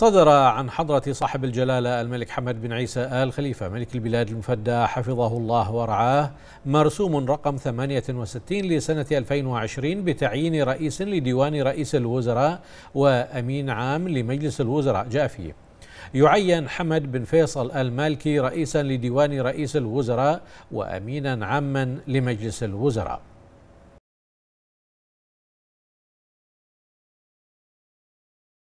صدر عن حضرة صاحب الجلالة الملك حمد بن عيسى آل خليفة ملك البلاد المفدى حفظه الله ورعاه مرسوم رقم 68 لسنة 2020 بتعيين رئيس لديوان رئيس الوزراء وأمين عام لمجلس الوزراء جاء فيه يعين حمد بن فيصل المالكي رئيسا لديوان رئيس الوزراء وأمينا عاما لمجلس الوزراء